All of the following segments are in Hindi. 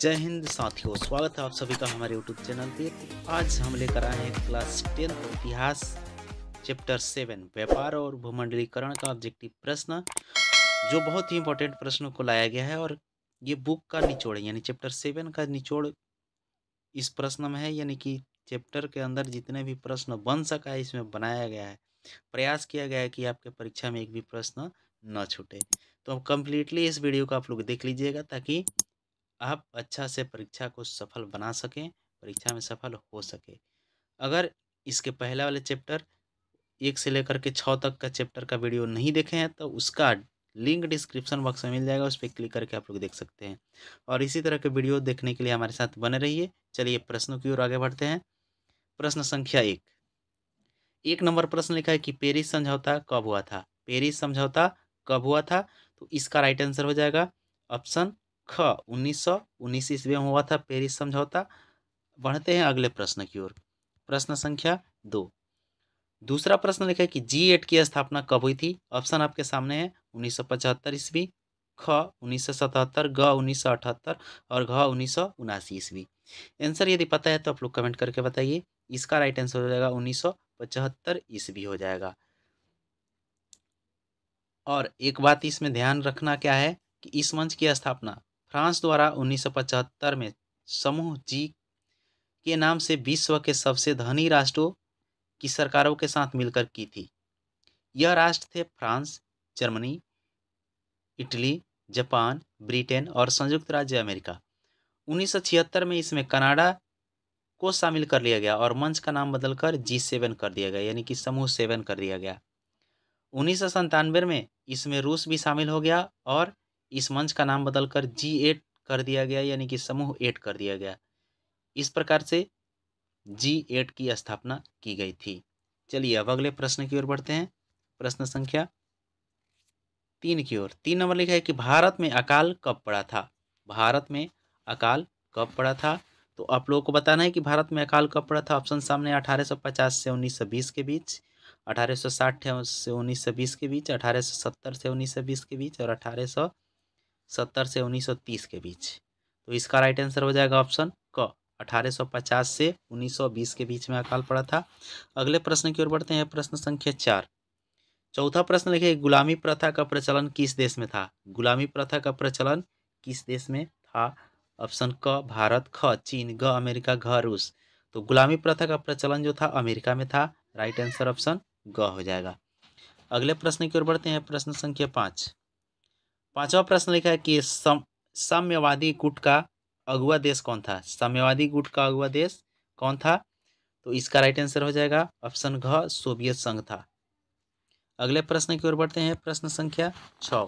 जय हिंद साथियों स्वागत है आप सभी का हमारे यूट्यूब चैनल पे आज हम लेकर आए हैं क्लास टेंथ इतिहास चैप्टर सेवन व्यापार और भूमंडलीकरण का ऑब्जेक्टिव प्रश्न जो बहुत ही इंपॉर्टेंट प्रश्नों को लाया गया है और ये बुक का निचोड़ है यानी चैप्टर सेवन का निचोड़ इस प्रश्न में है यानी कि चैप्टर के अंदर जितने भी प्रश्न बन सका है इसमें बनाया गया है प्रयास किया गया है कि आपके परीक्षा में एक भी प्रश्न न छूटे तो कंप्लीटली इस वीडियो को आप लोग देख लीजिएगा ताकि आप अच्छा से परीक्षा को सफल बना सकें परीक्षा में सफल हो सके अगर इसके पहले वाले चैप्टर एक से लेकर के छः तक का चैप्टर का वीडियो नहीं देखे हैं तो उसका लिंक डिस्क्रिप्शन बॉक्स में मिल जाएगा उस पर क्लिक करके आप लोग देख सकते हैं और इसी तरह के वीडियो देखने के लिए हमारे साथ बने रहिए चलिए प्रश्नों की ओर आगे बढ़ते हैं प्रश्न संख्या एक एक नंबर प्रश्न लिखा है कि पेरिस समझौता कब हुआ था पेरिस समझौता कब हुआ था तो इसका राइट आंसर हो जाएगा ऑप्शन ख उन्नीस सौ उन्नीस ईस्वी में हुआ था पेरिस समझौता बढ़ते हैं अगले प्रश्न की ओर प्रश्न संख्या दो दूसरा प्रश्न लिखा है कि जी एट की स्थापना कब हुई थी ऑप्शन आपके सामने है उन्नीस सौ पचहत्तर ईस्वी ख उन्नीस सौ सतहत्तर ग उन्नीस सौ अठहत्तर और घ उन्नीस सौ उनासी ईस्वी आंसर यदि पता है तो आप लोग कमेंट करके बताइए इसका राइट आंसर हो जाएगा उन्नीस सौ पचहत्तर ईस्वी हो जाएगा और एक बात इसमें ध्यान रखना क्या है कि इस मंच की स्थापना फ्रांस द्वारा 1975 में समूह जी के नाम से विश्व के सबसे धनी राष्ट्रों की सरकारों के साथ मिलकर की थी यह राष्ट्र थे France Germany Italy Japan Britain और संयुक्त राज्य अमेरिका 1976 में इसमें कनाडा को शामिल कर लिया गया और मंच का नाम बदलकर जी सेवन कर दिया गया यानी कि समूह सेवन कर दिया गया उन्नीस में इसमें रूस भी शामिल हो गया और इस मंच का नाम बदलकर जी एट कर दिया गया यानी कि समूह एट कर दिया गया इस प्रकार से जी एट की स्थापना की गई थी चलिए अब अगले प्रश्न की ओर बढ़ते हैं प्रश्न संख्या तीन की ओर तीन नंबर लिखा है कि भारत में अकाल कब पड़ा था भारत में अकाल कब पड़ा था तो आप लोगों को बताना है कि भारत में अकाल कब पड़ा था ऑप्शन सामने अठारह सौ पचास से उन्नीस सौ बीस के बीच अठारह सौ साठ से उन्नीस सौ बीस के बीच अठारह सौ सत्तर से उन्नीस सौ बीस के बीच और अठारह सौ सत्तर से उन्नीस सौ तीस के बीच तो इसका राइट आंसर हो जाएगा ऑप्शन क अठारह सौ पचास से उन्नीस सौ बीस के बीच में अकाल पड़ा था अगले प्रश्न की ओर बढ़ते हैं प्रश्न संख्या चार चौथा प्रश्न लिखे गुलामी प्रथा का प्रचलन किस देश में था गुलामी प्रथा का प्रचलन किस देश में था ऑप्शन क भारत ख चीन ग अमेरिका घ रूस तो गुलामी प्रथा का प्रचलन जो था अमेरिका में था राइट आंसर ऑप्शन ग हो जाएगा अगले प्रश्न की ओर बढ़ते हैं प्रश्न संख्या पाँच पांचवा प्रश्न लिखा है कि सम साम्यवादी गुट का अगुआ देश कौन था साम्यवादी गुट का अगुआ देश कौन था तो इसका राइट आंसर हो जाएगा ऑप्शन घ सोवियत संघ था अगले प्रश्न की ओर बढ़ते हैं प्रश्न संख्या छ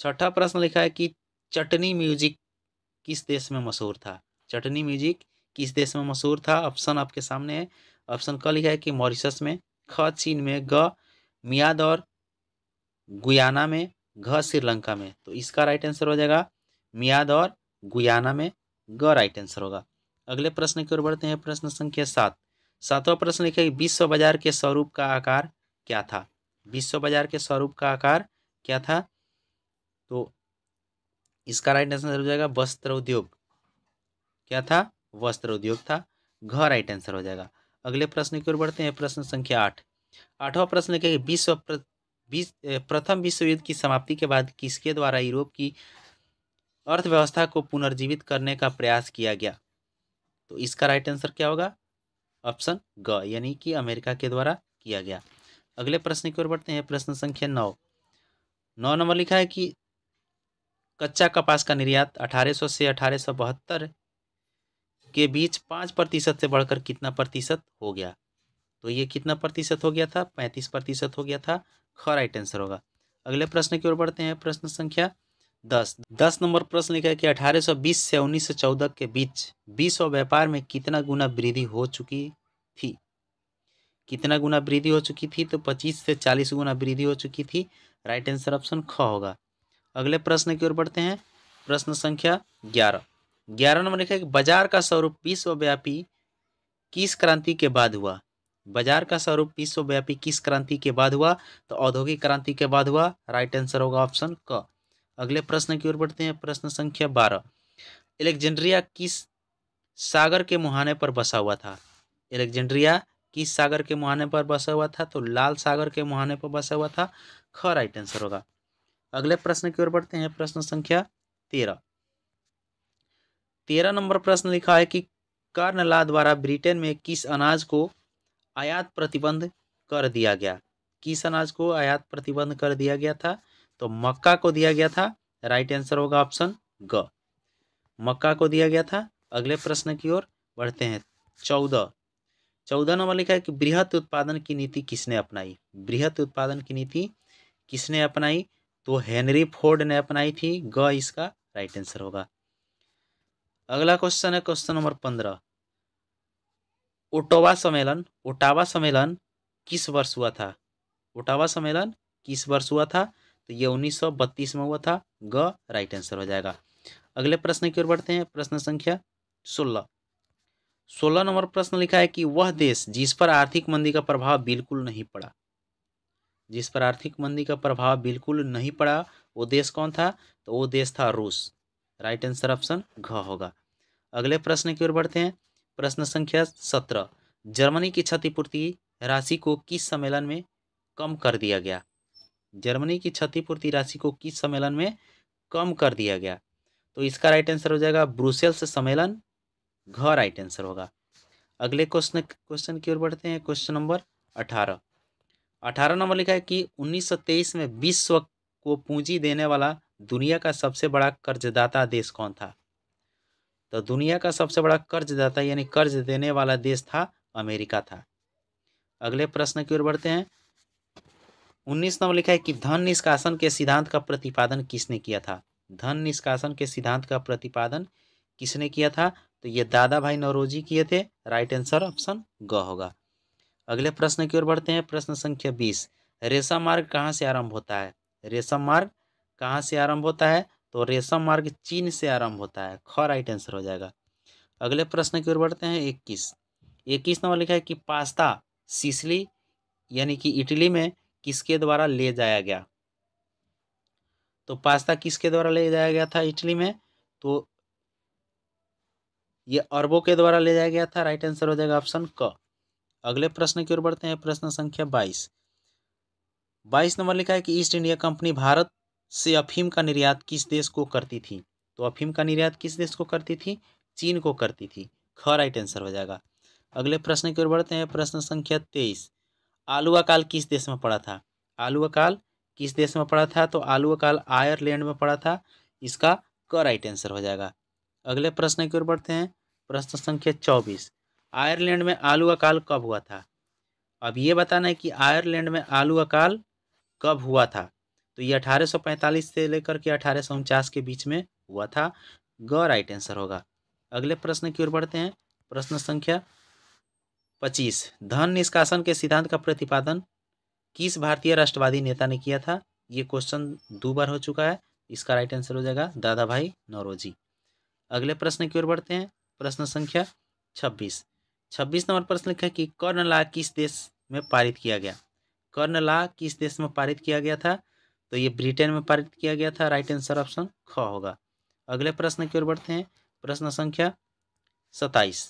छठा प्रश्न लिखा है कि चटनी म्यूजिक किस देश में मशहूर था चटनी म्यूजिक किस देश में मशहूर था ऑप्शन आपके सामने है ऑप्शन क लिखा है कि मॉरिशस में ख चीन में ग मियाद और गुयाना में घ श्रीलंका में तो इसका राइट आंसर हो जाएगा मियाद और गुयाना में ग राइट आंसर होगा अगले प्रश्न की ओर बढ़ते हैं प्रश्न संख्या सात सातवा प्रश्न लिखा है विश्व बाजार के स्वरूप का आकार क्या था विश्व बाजार के स्वरूप का आकार क्या था तो इसका राइट आंसर हो जाएगा वस्त्र उद्योग क्या था वस्त्र उद्योग था घ राइट आंसर हो जाएगा अगले प्रश्न की ओर बढ़ते हैं प्रश्न संख्या आठ आठवां प्रश्न लिखा है विश्व प्रथम विश्व युद्ध की समाप्ति के बाद किसके द्वारा यूरोप की अर्थव्यवस्था को पुनर्जीवित करने का प्रयास किया गया तो इसका राइट आंसर क्या होगा ऑप्शन ग यानी कि अमेरिका के द्वारा किया गया अगले प्रश्न की ओर बढ़ते हैं प्रश्न संख्या नौ नौ नंबर लिखा है कि कच्चा कपास का निर्यात 1800 से अठारह के बीच पाँच प्रतिशत से बढ़कर कितना प्रतिशत हो गया तो ये कितना प्रतिशत हो गया था पैंतीस प्रतिशत हो गया था ख राइट आंसर होगा अगले प्रश्न की ओर बढ़ते हैं प्रश्न संख्या दस दस नंबर प्रश्न लिखा है कि अठारह सौ बीस से उन्नीस सौ चौदह के बीच विश्व व्यापार में कितना गुना वृद्धि हो चुकी थी कितना गुना वृद्धि हो चुकी थी तो पच्चीस से चालीस गुना वृद्धि हो चुकी थी राइट आंसर ऑप्शन ख होगा अगले प्रश्न की ओर बढ़ते हैं प्रश्न संख्या ग्यारह ग्यारह नंबर लिखा है कि बाजार का स्वरूप विश्वव्यापी किस क्रांति के बाद हुआ बाजार का स्वरूप विश्वव्यापी किस क्रांति के बाद हुआ तो औद्योगिक क्रांति के बाद हुआ राइट आंसर होगा ऑप्शन क अगले प्रश्न की ओर बढ़ते हैं प्रश्न संख्या बारह एलेक्जेंड्रिया किस सागर के मुहाने पर बसा हुआ था एलेक्जेंड्रिया किस सागर के मुहाने पर बसा हुआ था तो लाल सागर के मुहाने पर बसा हुआ था ख राइट आंसर होगा अगले प्रश्न की ओर बढ़ते हैं प्रश्न संख्या तेरह तेरह नंबर प्रश्न लिखा है कि कर्नला द्वारा ब्रिटेन में किस अनाज को आयात प्रतिबंध कर दिया गया किस अनाज को आयात प्रतिबंध कर दिया गया था तो मक्का को दिया गया था राइट आंसर होगा ऑप्शन ग मक्का को दिया गया था अगले प्रश्न की ओर बढ़ते हैं चौदह चौदह नंबर लिखा है कि बृहत उत्पादन की नीति किसने अपनाई बृहत उत्पादन की नीति किसने अपनाई तो हेनरी फोर्ड ने अपनाई थी ग इसका राइट आंसर होगा अगला क्वेश्चन है क्वेश्चन नंबर पंद्रह ओटावा सम्मेलन ओटावा सम्मेलन किस वर्ष हुआ था ओटावा सम्मेलन किस वर्ष हुआ था तो ये 1932 में हुआ था ग राइट आंसर हो जाएगा अगले प्रश्न की ओर बढ़ते हैं प्रश्न संख्या सोलह सोलह नंबर प्रश्न लिखा है कि वह देश जिस पर आर्थिक मंदी का प्रभाव बिल्कुल नहीं पड़ा जिस पर आर्थिक मंदी का प्रभाव बिल्कुल नहीं पड़ा वो देश कौन था तो वो देश था रूस राइट आंसर ऑप्शन घ होगा अगले प्रश्न की ओर बढ़ते हैं प्रश्न संख्या सत्रह जर्मनी की क्षतिपूर्ति राशि को किस सम्मेलन में कम कर दिया गया जर्मनी की क्षतिपूर्ति राशि को किस सम्मेलन में कम कर दिया गया तो इसका राइट आंसर हो जाएगा ब्रुसेल्स सम्मेलन घ राइट आंसर होगा अगले क्वेश्चन क्वेश्चन की ओर बढ़ते हैं क्वेश्चन नंबर अठारह अठारह नंबर लिखा है कि 1923 में विश्व को पूंजी देने वाला दुनिया का सबसे बड़ा कर्जदाता देश कौन था तो दुनिया का सबसे बड़ा कर्जदाता यानी कर्ज देने वाला देश था अमेरिका था अगले प्रश्न की ओर बढ़ते हैं उन्नीस नंबर लिखा है कि धन निष्कासन के सिद्धांत का प्रतिपादन किसने किया था धन निष्कासन के सिद्धांत का प्रतिपादन किसने किया था तो ये दादा भाई नवरोजी किए थे राइट आंसर ऑप्शन ग होगा अगले प्रश्न की ओर बढ़ते हैं प्रश्न संख्या बीस रेशम मार्ग कहाँ से आरंभ होता है रेशम मार्ग कहाँ से आरंभ होता है तो रेशम मार्ग चीन से आरंभ होता है ख राइट आंसर हो जाएगा अगले प्रश्न की ओर बढ़ते हैं इक्कीस इक्कीस नंबर लिखा है कि पास्ता सिसली यानी कि इटली में किसके द्वारा ले जाया गया तो पास्ता किसके द्वारा ले जाया गया था इटली में तो ये अरबों के द्वारा ले जाया गया था राइट आंसर हो जाएगा ऑप्शन क अगले प्रश्न की ओर बढ़ते हैं प्रश्न संख्या बाईस बाईस नंबर लिखा है कि ईस्ट इंडिया कंपनी भारत से अफीम का निर्यात किस देश को करती थी तो अफीम का निर्यात किस देश को करती थी चीन को करती थी ख राइट आंसर हो जाएगा अगले प्रश्न की ओर बढ़ते हैं प्रश्न संख्या तेईस आलू काल किस देश में पड़ा था आलू का काल किस देश में पड़ा था तो आलू का काल आयरलैंड में पड़ा था इसका क राइट आंसर हो जाएगा अगले प्रश्न की ओर बढ़ते हैं प्रश्न संख्या चौबीस आयरलैंड में आलू का काल कब हुआ था अब ये बताना है कि आयरलैंड में आलू का काल कब हुआ था तो ये 1845 से लेकर के अठारह के बीच में हुआ था ग राइट आंसर होगा अगले प्रश्न की ओर बढ़ते हैं प्रश्न संख्या पच्चीस धन निष्कासन के सिद्धांत का प्रतिपादन किस भारतीय राष्ट्रवादी नेता ने किया था ये क्वेश्चन दो बार हो चुका है इसका राइट आंसर हो जाएगा दादा भाई नौरोजी अगले प्रश्न की ओर बढ़ते हैं प्रश्न संख्या छब्बीस छब्बीस नंबर प्रश्न लिखा कि कर्ण ला किस देश में पारित किया गया कर्ण ला किस देश में पारित किया गया था तो ये ब्रिटेन में पारित किया गया था राइट आंसर ऑप्शन ख होगा अगले प्रश्न की ओर बढ़ते हैं प्रश्न संख्या सताइस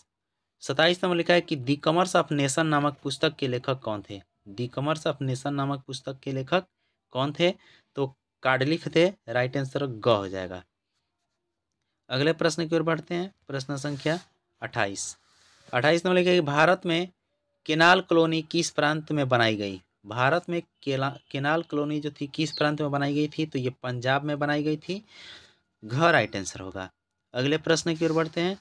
सताइस नंबर लिखा है कि दी कमर्स ऑफ नेशन नामक पुस्तक के लेखक कौन थे दी कमर्स ऑफ नेशन नामक पुस्तक के लेखक कौन थे तो कार्डलिफ थे राइट आंसर ग हो जाएगा अगले प्रश्न की ओर बढ़ते हैं प्रश्न संख्या अट्ठाईस अट्ठाईस नंबर लिखा है कि भारत में केनाल कॉलोनी किस प्रांत में बनाई गई भारत में केला केनाल कॉलोनी जो थी किस प्रांत में बनाई गई थी तो ये पंजाब में बनाई गई थी घर राइट आंसर होगा अगले प्रश्न की ओर बढ़ते हैं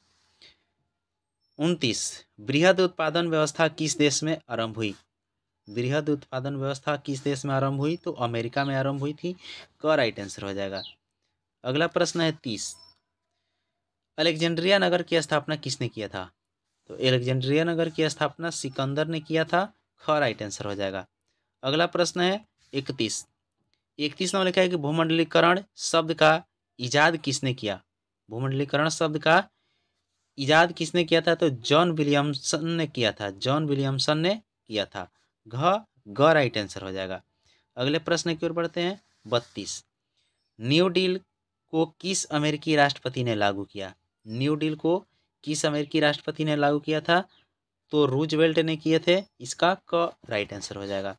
उनतीस बृहद उत्पादन व्यवस्था किस देश में आरंभ हुई बृहद उत्पादन व्यवस्था किस देश में आरंभ हुई तो अमेरिका में आरंभ हुई थी क राइट आंसर हो जाएगा अगला प्रश्न है तीस अलेक्जेंड्रिया नगर की स्थापना किसने किया था तो अलेक्जेंड्रिया नगर की स्थापना सिकंदर ने किया था ख राइट आंसर हो जाएगा अगला प्रश्न है इकतीस इकतीस नंबर लिखा है कि भूमंडलीकरण शब्द का इजाद किसने किया भूमंडलीकरण शब्द का इजाद किसने किया था तो जॉन विलियमसन ने किया था जॉन विलियमसन ने किया था घ ग राइट आंसर हो जाएगा अगले प्रश्न की ओर बढ़ते हैं बत्तीस न्यू डील को किस अमेरिकी राष्ट्रपति ने लागू किया न्यू डील को किस अमेरिकी राष्ट्रपति ने लागू किया था तो रूजवेल्ट ने किए थे इसका क राइट आंसर हो जाएगा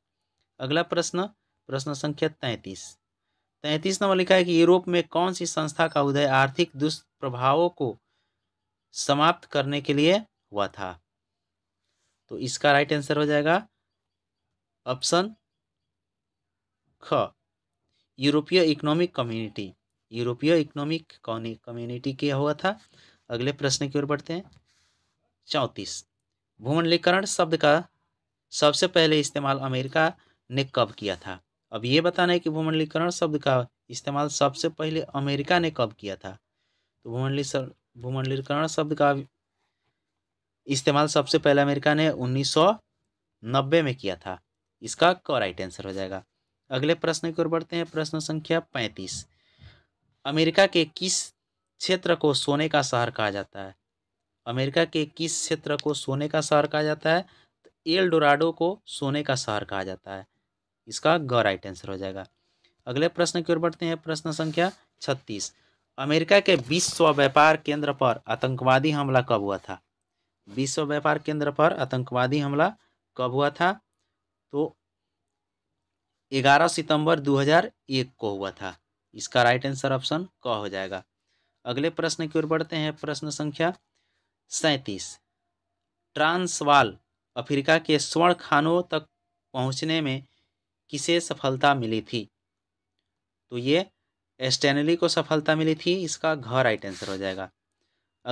अगला प्रश्न प्रश्न संख्या तैंतीस तैंतीस नंबर लिखा है कि यूरोप में कौन सी संस्था का उदय आर्थिक दुष्प्रभावों को समाप्त करने के लिए हुआ था तो इसका राइट आंसर हो जाएगा ऑप्शन ख यूरोपीय इकोनॉमिक कम्युनिटी यूरोपीय इकोनॉमिक कम्युनिटी के हुआ था अगले प्रश्न की ओर बढ़ते हैं चौंतीस भूमंडलीकरण शब्द का सबसे पहले इस्तेमाल अमेरिका ने कब किया था अब ये बताना है कि भूमंडलीकरण शब्द का इस्तेमाल सबसे पहले अमेरिका ने कब किया था तो भूमंडली भूमंडलीकरण शब्द का इस्तेमाल सबसे पहले अमेरिका ने 1990 में किया था इसका क राइट आंसर हो जाएगा अगले प्रश्न की ओर बढ़ते हैं प्रश्न संख्या पैंतीस अमेरिका के किस क्षेत्र को सोने का शहर कहा जाता है अमेरिका के किस क्षेत्र को सोने का शहर कहा जाता है तो एल डोराडो को सोने का शहर कहा जाता है इसका ग राइट आंसर हो जाएगा अगले प्रश्न की ओर बढ़ते हैं प्रश्न संख्या छत्तीस अमेरिका के विश्व व्यापार केंद्र पर आतंकवादी हमला कब हुआ था विश्व व्यापार केंद्र पर आतंकवादी हमला कब हुआ था तो 11 सितंबर 2001 को हुआ था इसका राइट आंसर ऑप्शन क हो जाएगा अगले प्रश्न की ओर बढ़ते हैं प्रश्न संख्या सैंतीस ट्रांसवाल अफ्रीका के स्वर्ण खानों तक पहुंचने में किसे सफलता मिली थी तो ये स्टेनली को सफलता मिली थी इसका घर राइट आंसर हो जाएगा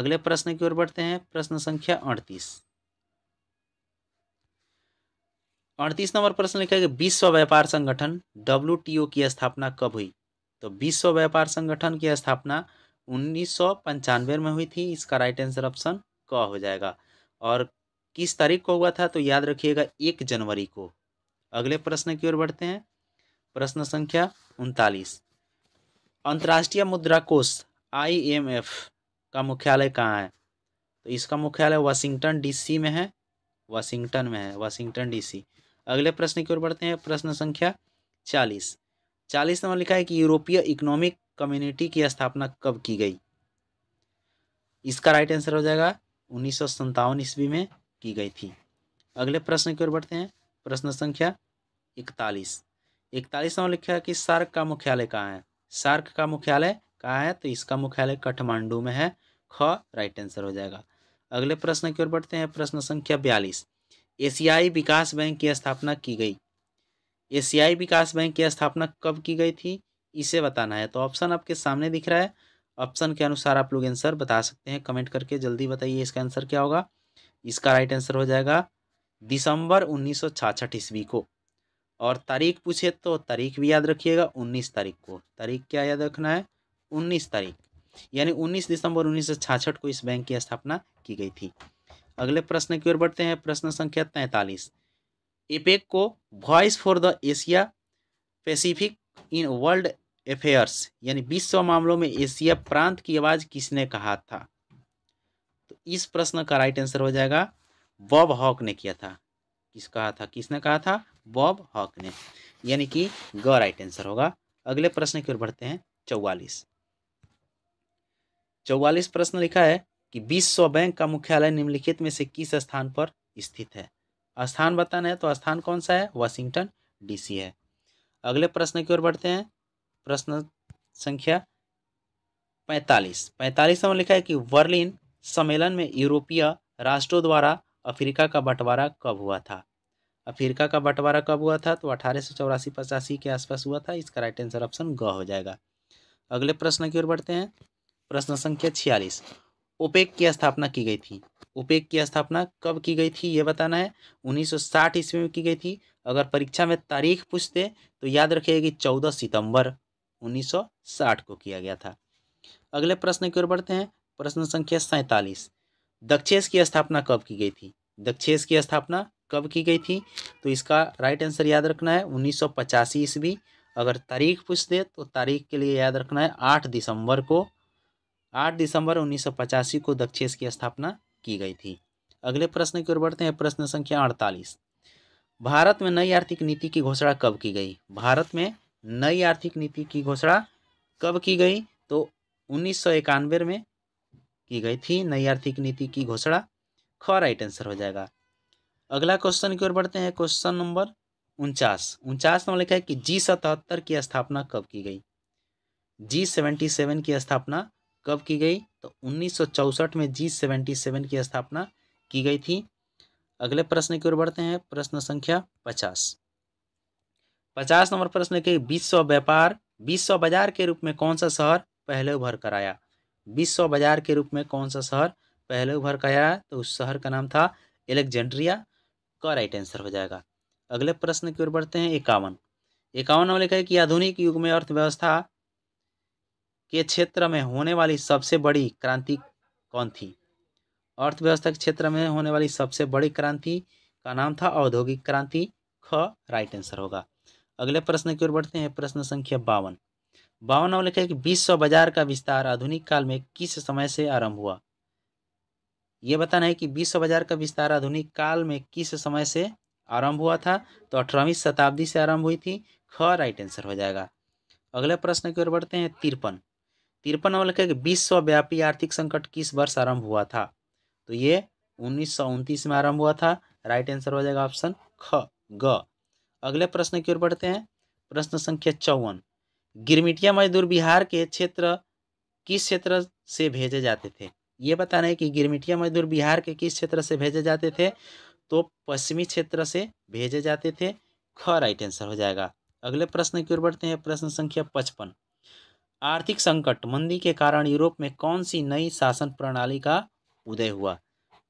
अगले प्रश्न की ओर बढ़ते हैं प्रश्न संख्या अड़तीस अड़तीस नंबर प्रश्न लिखा है कि विश्व व्यापार संगठन डब्ल्यू की स्थापना कब हुई तो विश्व व्यापार संगठन की स्थापना उन्नीस में हुई थी इसका राइट आंसर ऑप्शन क हो जाएगा और किस तारीख को हुआ था तो याद रखिएगा एक जनवरी को अगले प्रश्न की ओर बढ़ते हैं प्रश्न संख्या उनतालीस अंतर्राष्ट्रीय मुद्रा कोष आईएमएफ का मुख्यालय कहाँ है तो इसका मुख्यालय वाशिंगटन डीसी में है वाशिंगटन में है वाशिंगटन डीसी अगले प्रश्न की ओर बढ़ते हैं प्रश्न संख्या चालीस चालीस नंबर लिखा है कि यूरोपीय इकोनॉमिक कम्युनिटी की स्थापना कब की गई इसका राइट आंसर हो जाएगा उन्नीस सौ ईस्वी में की गई थी अगले प्रश्न की ओर बढ़ते हैं प्रश्न संख्या इकतालीस इकतालीस इकतालीसवा लिखा है कि सार्क का मुख्यालय कहाँ है सार्क का मुख्यालय कहाँ है तो इसका मुख्यालय काठमांडू में है ख राइट आंसर हो जाएगा अगले प्रश्न की ओर बढ़ते हैं प्रश्न संख्या बयालीस एशियाई विकास बैंक की स्थापना की गई एशियाई विकास बैंक की स्थापना कब की गई थी इसे बताना है तो ऑप्शन आपके सामने दिख रहा है ऑप्शन के अनुसार आप लोग आंसर बता सकते हैं कमेंट करके जल्दी बताइए इसका आंसर क्या होगा इसका राइट आंसर हो जाएगा दिसंबर उन्नीस सौ ईस्वी को और तारीख पूछे तो तारीख भी याद रखिएगा उन्नीस तारीख को तारीख क्या याद रखना है उन्नीस तारीख यानी उन्नीस दिसंबर उन्नीस सौ को इस बैंक की स्थापना की गई थी अगले प्रश्न की ओर बढ़ते हैं प्रश्न संख्या तैंतालीस एपेक को voice for the Asia Pacific in world affairs यानी विश्व मामलों में एशिया प्रांत की आवाज़ किसने कहा था तो इस प्रश्न का राइट आंसर हो जाएगा बॉब हॉक ने किया था किस कहा था किसने कहा था बॉब हॉक ने यानी कि ग राइट आंसर होगा अगले प्रश्न की ओर बढ़ते हैं चौवालीस चौवालीस प्रश्न लिखा है कि विश्व बैंक का मुख्यालय निम्नलिखित में से किस स्थान पर स्थित है स्थान बताना है तो स्थान कौन सा है वाशिंगटन डीसी है अगले प्रश्न की ओर बढ़ते हैं प्रश्न संख्या पैंतालीस पैंतालीस में लिखा है कि वर्लिन सम्मेलन में यूरोपीय राष्ट्रों द्वारा अफ्रीका का बंटवारा कब हुआ था अफ्रीका का बंटवारा कब हुआ था तो अठारह सौ चौरासी पचासी के आसपास हुआ था इसका राइट आंसर ऑप्शन ग हो जाएगा अगले प्रश्न की ओर बढ़ते हैं प्रश्न संख्या छियालीस ओपेक की स्थापना की गई थी ओपेक की स्थापना कब की गई थी ये बताना है 1960 ईस्वी में की गई थी अगर परीक्षा में तारीख पूछते तो याद रखिएगा कि 14 सितंबर 1960 को किया गया था अगले प्रश्न की ओर बढ़ते हैं प्रश्न संख्या सैंतालीस दक्षेस की स्थापना कब की गई थी दक्षेश की स्थापना कब की गई थी तो इसका राइट आंसर याद रखना है उन्नीस सौ पचासी ईस्वी अगर तारीख पूछ दे तो तारीख के लिए याद रखना है आठ दिसंबर को आठ दिसंबर उन्नीस सौ पचासी को दक्षेश की स्थापना की गई थी अगले प्रश्न की ओर बढ़ते हैं प्रश्न संख्या अड़तालीस भारत में नई आर्थिक नीति की घोषणा कब की गई भारत में नई आर्थिक नीति की घोषणा कब की गई तो उन्नीस में की गई थी नई आर्थिक नीति की घोषणा ख राइट आंसर हो जाएगा अगला क्वेश्चन की ओर बढ़ते हैं क्वेश्चन नंबर उनचास उनचास नंबर लिखा है कि जी सतहत्तर की स्थापना कब की गई जी सेवेंटी सेवन की स्थापना कब की गई तो उन्नीस में जी सेवेंटी सेवन की स्थापना की गई थी अगले प्रश्न की ओर बढ़ते हैं प्रश्न संख्या पचास पचास नंबर प्रश्न के विश्व व्यापार विश्व बाजार के रूप में कौन सा शहर पहले उभर कर आया विश्व बाजार के रूप में कौन सा शहर पहले उभर कर आया तो उस शहर का नाम था एलेक्जेंड्रिया का राइट आंसर हो जाएगा अगले प्रश्न की ओर बढ़ते हैं इक्यावन इक्यावन हम लिखा है कि आधुनिक युग में अर्थव्यवस्था के क्षेत्र में होने वाली सबसे बड़ी क्रांति कौन थी अर्थव्यवस्था के क्षेत्र में होने वाली सबसे बड़ी क्रांति का नाम था औद्योगिक क्रांति ख राइट आंसर होगा अगले प्रश्न की ओर बढ़ते हैं प्रश्न संख्या बावन बावन हम लिखा है कि विश्व बाजार का विस्तार आधुनिक काल में किस समय से आरंभ हुआ ये बताना है कि विश्व बाजार का विस्तार आधुनिक काल में किस समय से आरंभ हुआ था तो अठारहवीं शताब्दी से आरंभ हुई थी ख राइट आंसर हो जाएगा अगले प्रश्न की ओर बढ़ते हैं तिरपन तिरपन नंबर लिखा है कि विश्वव्यापी आर्थिक संकट किस वर्ष आरंभ हुआ था तो ये उन्नीस में आरंभ हुआ था राइट आंसर हो जाएगा ऑप्शन ख ग अगले प्रश्न की ओर बढ़ते हैं प्रश्न संख्या चौवन गिरमिटिया मजदूर बिहार के क्षेत्र किस क्षेत्र से भेजे जाते थे ये बताना है कि गिरमिटिया मजदूर बिहार के किस क्षेत्र से भेजे जाते थे तो पश्चिमी क्षेत्र से भेजे जाते थे ख राइट आंसर हो जाएगा अगले प्रश्न की ओर बढ़ते हैं प्रश्न संख्या पचपन आर्थिक संकट मंदी के कारण यूरोप में कौन सी नई शासन प्रणाली का उदय हुआ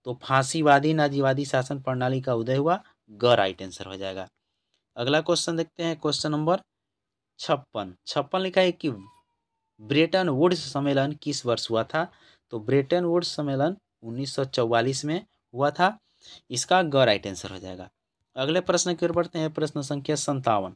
तो फांसीवादी नाजीवादी शासन प्रणाली का उदय हुआ ग राइट आंसर हो जाएगा अगला क्वेश्चन देखते हैं क्वेश्चन नंबर छप्पन छप्पन लिखा है कि ब्रिटन वुड्स सम्मेलन किस वर्ष हुआ था तो ब्रिटेन वुड सम्मेलन 1944 में हुआ था इसका ग राइट आंसर हो जाएगा अगले प्रश्न की ओर बढ़ते हैं प्रश्न संख्या संतावन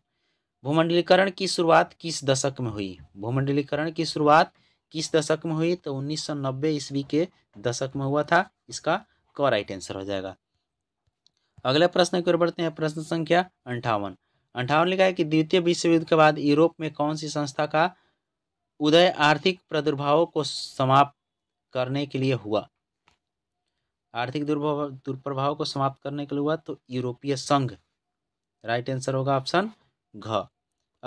भूमंडलीकरण की शुरुआत किस दशक में हुई भूमंडलीकरण की शुरुआत किस दशक में हुई तो 1990 ईस्वी के दशक में हुआ था इसका क राइट आंसर हो जाएगा अगले प्रश्न की ओर बढ़ते हैं प्रश्न संख्या अंठावन अंठावन लिखा है कि द्वितीय विश्व युद्ध के बाद यूरोप में कौन सी संस्था का उदय आर्थिक प्रादुर्भाव को समाप्त करने के लिए हुआ आर्थिक दुर्प्रभाव को समाप्त करने के लिए हुआ तो यूरोपीय संघ राइट आंसर होगा ऑप्शन घ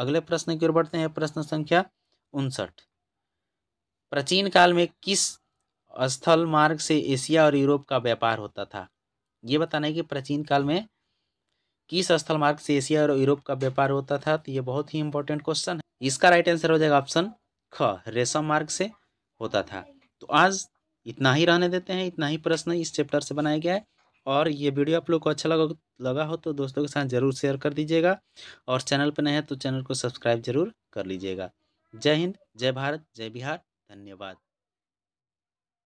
अगले प्रश्न की ओर बढ़ते हैं प्रश्न संख्या उनसठ प्राचीन काल में किस स्थल मार्ग से एशिया और यूरोप का व्यापार होता था ये बताना है कि प्राचीन काल में किस स्थल मार्ग से एशिया और यूरोप का व्यापार होता था तो ये बहुत ही इंपॉर्टेंट क्वेश्चन है इसका राइट आंसर हो जाएगा ऑप्शन ख रेशम मार्ग से होता था तो आज इतना ही रहने देते हैं इतना ही प्रश्न इस चैप्टर से बनाया गया है और ये वीडियो आप लोग को अच्छा लगा लगा हो तो दोस्तों के साथ ज़रूर शेयर कर दीजिएगा और चैनल पर नए हैं तो चैनल को सब्सक्राइब जरूर कर लीजिएगा जय हिंद जय भारत जय बिहार धन्यवाद